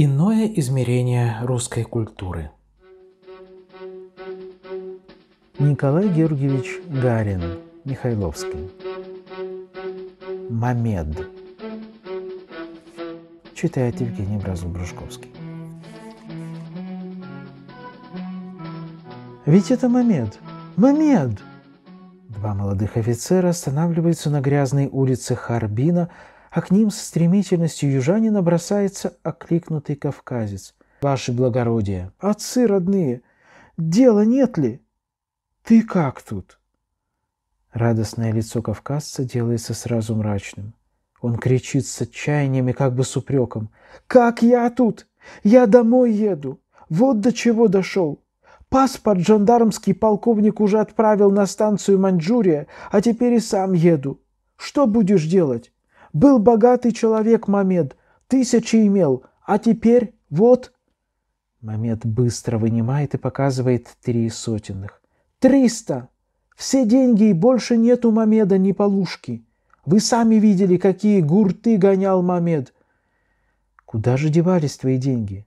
Иное измерение русской культуры. Николай Георгиевич Гарин, Михайловский. Мамед. Читает Евгений Бразов-Брюшковский. Ведь это Мамед! Мамед! Два молодых офицера останавливаются на грязной улице Харбина – а к ним с стремительностью южанина бросается окликнутый кавказец. «Ваше благородие! Отцы родные! Дела нет ли? Ты как тут?» Радостное лицо кавказца делается сразу мрачным. Он кричит с отчаянием и как бы с упреком. «Как я тут? Я домой еду! Вот до чего дошел! Паспорт жандармский полковник уже отправил на станцию Маньчжурия, а теперь и сам еду. Что будешь делать? Был богатый человек Мамед, тысячи имел, а теперь вот...» Мамед быстро вынимает и показывает три сотенных. «Триста! Все деньги и больше нет у Мамеда ни полушки. Вы сами видели, какие гурты гонял Мамед. Куда же девались твои деньги?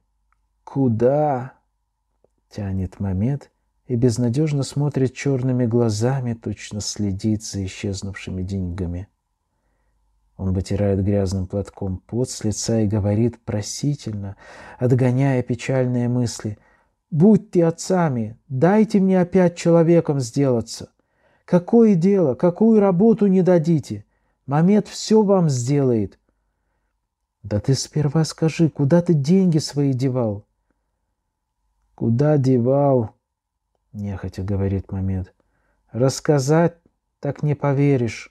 Куда? Тянет Мамед и безнадежно смотрит черными глазами, точно следит за исчезнувшими деньгами. Он вытирает грязным платком пот с лица и говорит просительно, отгоняя печальные мысли. «Будьте отцами! Дайте мне опять человеком сделаться! Какое дело, какую работу не дадите! Мамед все вам сделает!» «Да ты сперва скажи, куда ты деньги свои девал?» «Куда девал?» — нехотя говорит Мамед. «Рассказать так не поверишь».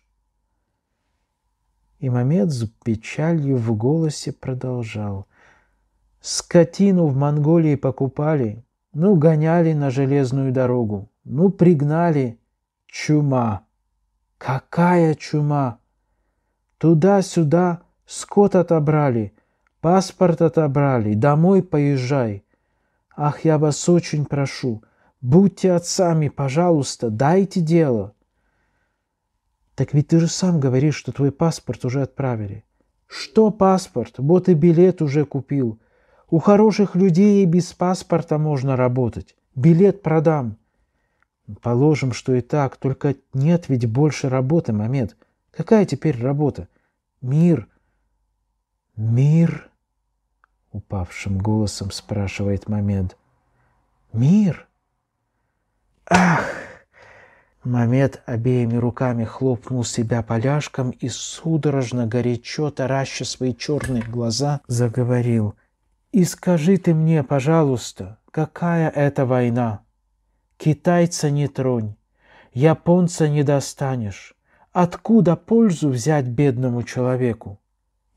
И Имамед с печалью в голосе продолжал. «Скотину в Монголии покупали, ну, гоняли на железную дорогу, ну, пригнали. Чума! Какая чума! Туда-сюда скот отобрали, паспорт отобрали, домой поезжай. Ах, я вас очень прошу, будьте отцами, пожалуйста, дайте дело!» Так ведь ты же сам говоришь, что твой паспорт уже отправили. Что паспорт? Вот и билет уже купил. У хороших людей и без паспорта можно работать. Билет продам. Положим, что и так, только нет ведь больше работы, Мамед. Какая теперь работа? Мир. Мир? Упавшим голосом спрашивает Мамед. Мир? Ах! Мамед обеими руками хлопнул себя поляшком и судорожно, горячо, тараща свои черные глаза, заговорил. «И скажи ты мне, пожалуйста, какая это война? Китайца не тронь, японца не достанешь. Откуда пользу взять бедному человеку?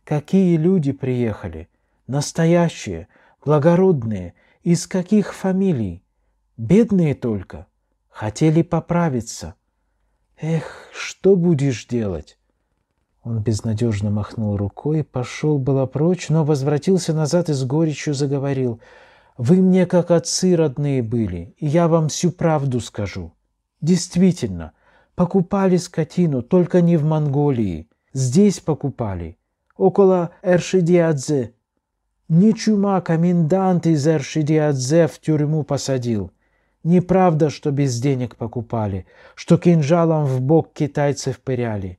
Какие люди приехали? Настоящие, благородные, из каких фамилий? Бедные только?» хотели поправиться. Эх, что будешь делать? Он безнадежно махнул рукой, пошел было прочь, но возвратился назад и с горечью заговорил. «Вы мне как отцы родные были, и я вам всю правду скажу. Действительно, покупали скотину, только не в Монголии. Здесь покупали, около Эршидиадзе. Не чума а комендант из Эршидиадзе в тюрьму посадил. Неправда, что без денег покупали, что кинжалом в бок китайцев пыряли.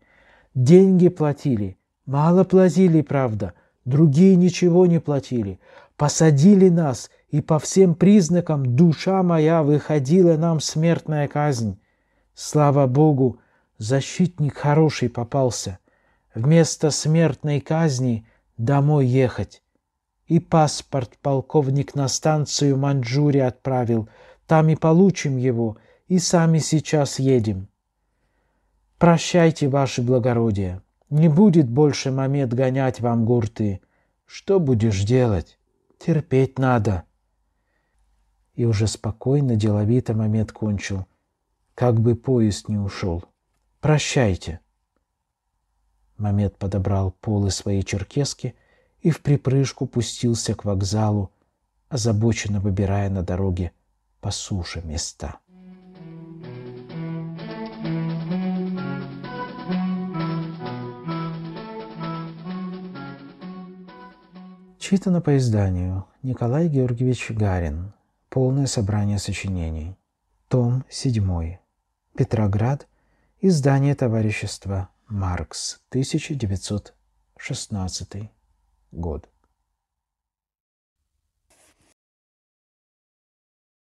Деньги платили, мало платили, правда, другие ничего не платили. Посадили нас, и по всем признакам душа моя выходила нам смертная казнь. Слава Богу, защитник хороший попался. Вместо смертной казни домой ехать. И паспорт полковник на станцию Маньчжури отправил – там и получим его, и сами сейчас едем. Прощайте, ваше благородие. Не будет больше момент гонять вам гурты. Что будешь делать? Терпеть надо. И уже спокойно, деловито Мамед кончил. Как бы поезд не ушел. Прощайте. Мамед подобрал полы своей черкески и в припрыжку пустился к вокзалу, озабоченно выбирая на дороге по суше места. Читано по изданию Николай Георгиевич Гарин. Полное собрание сочинений. Том 7. Петроград. Издание товарищества Маркс. 1916 год.